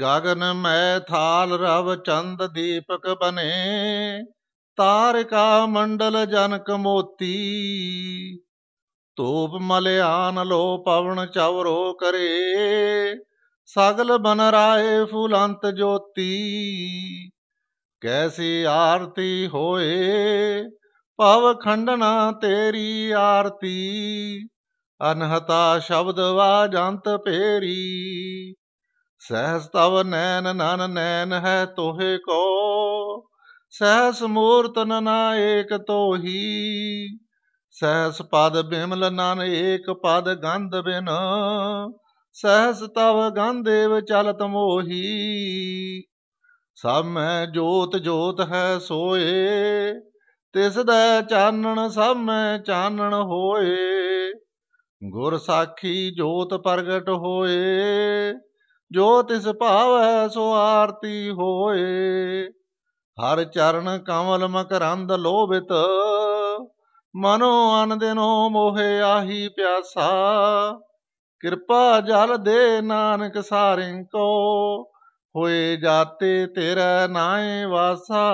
ਗਗਨ ਮੈ ਥਾਲ ਰਵ ਚੰਦ ਦੀਪਕ ਬਨੇ ਤਾਰਕਾ ਮੰਡਲ ਜਨਕ ਮੋਤੀ ਤੋਪ ਮਲਿਆਨ ਲੋ ਪਵਨ ਚਵਰੋ ਕਰੇ ਸਗਲ ਬਨ ਰਾਏ ਫੁਲੰਤ ਜੋਤੀ ਕੈਸੀ ਆਰਤੀ ਹੋਏ ਪਵ ਖੰਡਨਾ ਤੇਰੀ ਆਰਤੀ ਅਨਹਤਾ ਸ਼ਬਦ ਵਾਜੰਤ ਪੇਰੀ ਸਹਿਸ ਤਵ ਨੈਨ ਨਨ ਨੈਨ ਹੈ ਤੋਹੇ ਕੋ ਸਹਿਸ ਮੂਰਤ ਨਾ ਏਕ ਤੋਹੀ ਸਹਿਸ ਪਦ ਬਿਮਲ ਨਨ ਏਕ ਪਦ ਗੰਧ ਬਿਨ ਸਹਿਸ ਤਵ ਗੰਧੇਵ ਚਲਤ ਮੋਹੀ ਸਭ ਮੈਂ ਜੋਤ ਜੋਤ ਹੈ ਸੋਏ ਤਿਸ ਦਾ ਚਾਨਣ ਸਭ ਮੈਂ ਚਾਨਣ ਹੋਏ ਗੁਰ ਸਾਖੀ ਜੋਤ ਪ੍ਰਗਟ ਹੋਏ ਜੋ ਤਿਸ ਭਾਵੈ ਸੋ ਆਰਤੀ ਹੋਏ ਹਰ ਚਰਨ ਕਮਲ ਮਕਰੰਦ ਲੋਭਿਤ ਮਨੋ ਅਨ ਦਿਨੋ ਮੋਹਿ ਆਹੀ ਪਿਆਸਾ ਕਿਰਪਾ ਜਲ ਦੇ ਨਾਨਕ ਸਾਰਿੰ ਕੋ ਹੋਏ ਜਾਤੇ ਤੇਰਾ ਨਾਏ ਵਾਸਾ